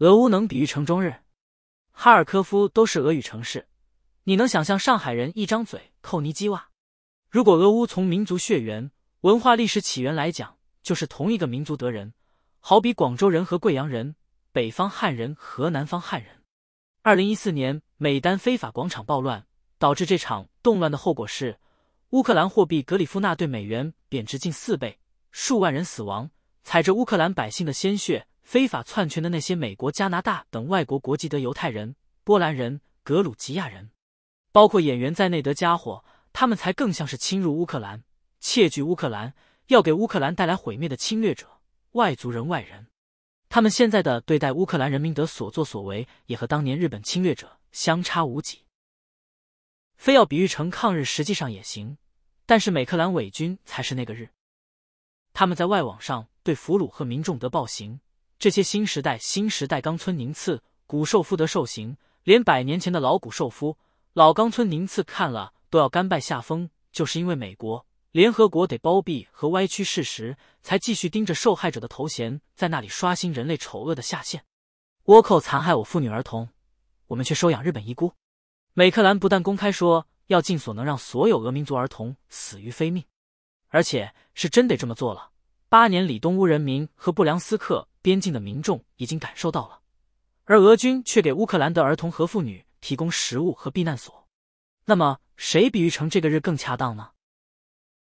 俄乌能比喻城中日，哈尔科夫都是俄语城市，你能想象上海人一张嘴扣泥鸡哇？如果俄乌从民族血缘、文化历史起源来讲，就是同一个民族的人，好比广州人和贵阳人，北方汉人和南方汉人。二零一四年美丹非法广场暴乱导致这场动乱的后果是，乌克兰货币格里夫纳对美元贬值近四倍，数万人死亡，踩着乌克兰百姓的鲜血。非法篡权的那些美国、加拿大等外国国籍的犹太人、波兰人、格鲁吉亚人，包括演员在内的家伙，他们才更像是侵入乌克兰、窃据乌克兰、要给乌克兰带来毁灭的侵略者、外族人、外人。他们现在的对待乌克兰人民的所作所为，也和当年日本侵略者相差无几。非要比喻成抗日，实际上也行，但是美克兰伪军才是那个日。他们在外网上对俘虏和民众的暴行。这些新时代，新时代，冈村宁次、古寿夫得受刑，连百年前的老古寿夫、老冈村宁次看了都要甘拜下风。就是因为美国、联合国得包庇和歪曲事实，才继续盯着受害者的头衔，在那里刷新人类丑恶的下限。倭寇残害我妇女儿童，我们却收养日本遗孤。美克兰不但公开说要尽所能让所有俄民族儿童死于非命，而且是真得这么做了。八年里，东乌人民和布良斯克。边境的民众已经感受到了，而俄军却给乌克兰的儿童和妇女提供食物和避难所。那么，谁比喻成这个日更恰当呢？